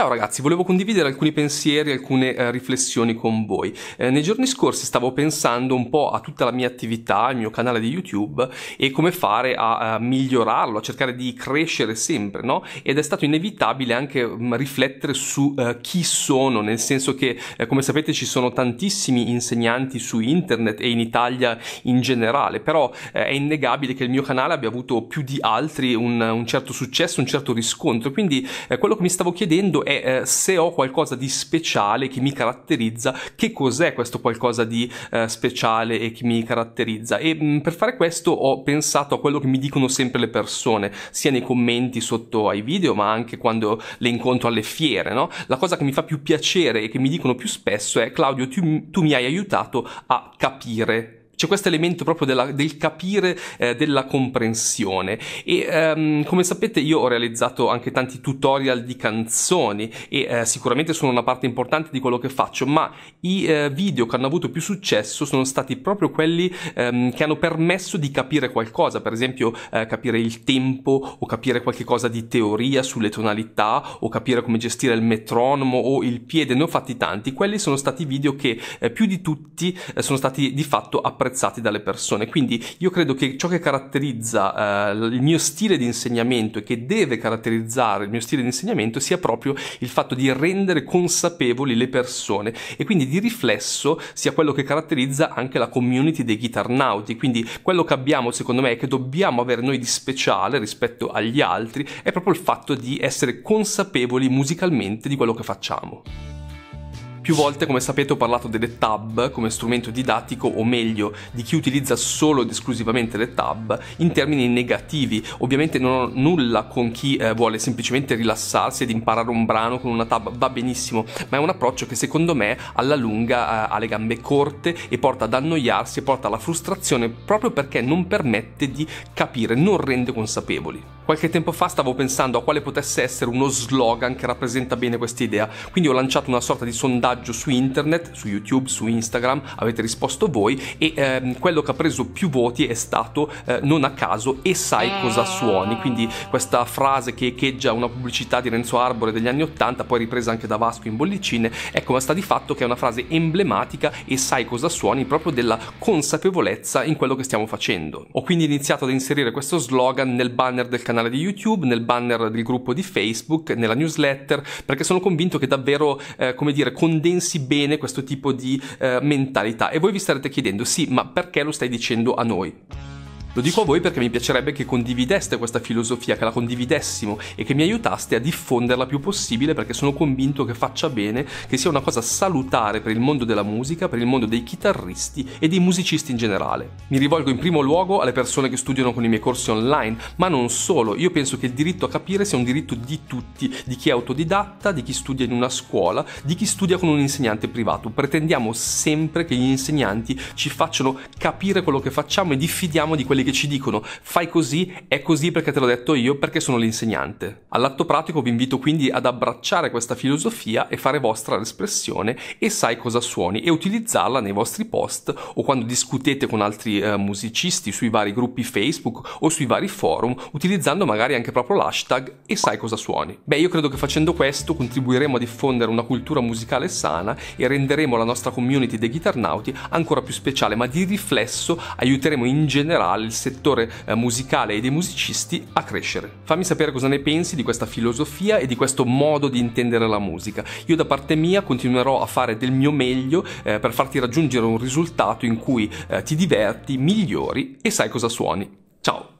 Ciao ragazzi, volevo condividere alcuni pensieri, alcune eh, riflessioni con voi. Eh, nei giorni scorsi stavo pensando un po' a tutta la mia attività, al mio canale di YouTube e come fare a, a eh, migliorarlo, a cercare di crescere sempre, no? Ed è stato inevitabile anche mh, mm, riflettere su eh, chi sono, nel senso che eh, come sapete ci sono tantissimi insegnanti su internet e in Italia in generale, però eh, è innegabile che il mio canale abbia avuto più di altri un, un certo successo, un certo riscontro, quindi quello che mi stavo chiedendo è è eh, se ho qualcosa di speciale che mi caratterizza, che cos'è questo qualcosa di eh, speciale e che mi caratterizza. E mh, mm, per fare questo ho pensato a quello che mi dicono sempre le persone, sia nei commenti sotto ai video, ma anche quando le incontro alle fiere, no? La cosa che mi fa più piacere e che mi dicono più spesso è Claudio, tu, tu mi hai aiutato a capire c'è questo elemento proprio della, del capire, eh, della comprensione. E ehm, come sapete io ho realizzato anche tanti tutorial di canzoni e eh, sicuramente sono una parte importante di quello che faccio, ma i eh, video che hanno avuto più successo sono stati proprio quelli ehm, che hanno permesso di capire qualcosa, per esempio eh, capire il tempo o capire qualche cosa di teoria sulle tonalità o capire come gestire il metronomo o il piede, ne ho fatti tanti. Quelli sono stati video che eh, più di tutti eh, sono stati di fatto apprezzati apprezzati dalle persone. Quindi io credo che ciò che caratterizza eh, il mio stile di insegnamento e che deve caratterizzare il mio stile di insegnamento sia proprio il fatto di rendere consapevoli le persone e quindi di riflesso sia quello che caratterizza anche la community dei chitarnauti. Quindi quello che abbiamo, secondo me, che dobbiamo avere noi di speciale rispetto agli altri è proprio il fatto di essere consapevoli musicalmente di quello che facciamo. Più volte, come sapete, ho parlato delle tab come strumento didattico, o meglio, di chi utilizza solo ed esclusivamente le tab, in termini negativi. Ovviamente non ho nulla con chi eh, vuole semplicemente rilassarsi ed imparare un brano con una tab, va benissimo, ma è un approccio che secondo me alla lunga eh, ha le gambe corte e porta ad annoiarsi e porta alla frustrazione proprio perché non permette di capire, non rende consapevoli. Qualche tempo fa stavo pensando a quale potesse essere uno slogan che rappresenta bene questa idea, quindi ho lanciato una sorta di sondaggio su internet, su YouTube, su Instagram, avete risposto voi e ehm, quello che ha preso più voti è stato eh, non a caso e sai cosa suoni, quindi questa frase che echeggia una pubblicità di Renzo Arbore degli anni 80, poi ripresa anche da Vasco in bollicine, ecco ma sta di fatto che è una frase emblematica e sai cosa suoni proprio della consapevolezza in quello che stiamo facendo. Ho quindi iniziato ad inserire questo slogan nel banner del canale canale di YouTube, nel banner del gruppo di Facebook, nella newsletter, perché sono convinto che davvero, eh, come dire, condensi bene questo tipo di eh, mentalità. E voi vi starete chiedendo, sì, ma perché lo stai dicendo a noi? Lo dico a voi perché mi piacerebbe che condivideste questa filosofia, che la condividessimo e che mi aiutaste a diffonderla più possibile perché sono convinto che faccia bene, che sia una cosa salutare per il mondo della musica, per il mondo dei chitarristi e dei musicisti in generale. Mi rivolgo in primo luogo alle persone che studiano con i miei corsi online, ma non solo, io penso che il diritto a capire sia un diritto di tutti, di chi è autodidatta, di chi studia in una scuola, di chi studia con un insegnante privato. Pretendiamo sempre che gli insegnanti ci facciano capire quello che facciamo e diffidiamo di quelle quelli che ci dicono fai così, è così perché te l'ho detto io, perché sono l'insegnante. All'atto pratico vi invito quindi ad abbracciare questa filosofia e fare vostra l'espressione e sai cosa suoni e utilizzarla nei vostri post o quando discutete con altri eh, musicisti sui vari gruppi Facebook o sui vari forum utilizzando magari anche proprio l'hashtag e sai cosa suoni. Beh, io credo che facendo questo contribuiremo a diffondere una cultura musicale sana e renderemo la nostra community dei chitarnauti ancora più speciale, ma di riflesso aiuteremo in generale del settore eh, musicale e dei musicisti a crescere. Fammi sapere cosa ne pensi di questa filosofia e di questo modo di intendere la musica. Io da parte mia continuerò a fare del mio meglio eh, per farti raggiungere un risultato in cui eh, ti diverti, migliori e sai cosa suoni. Ciao!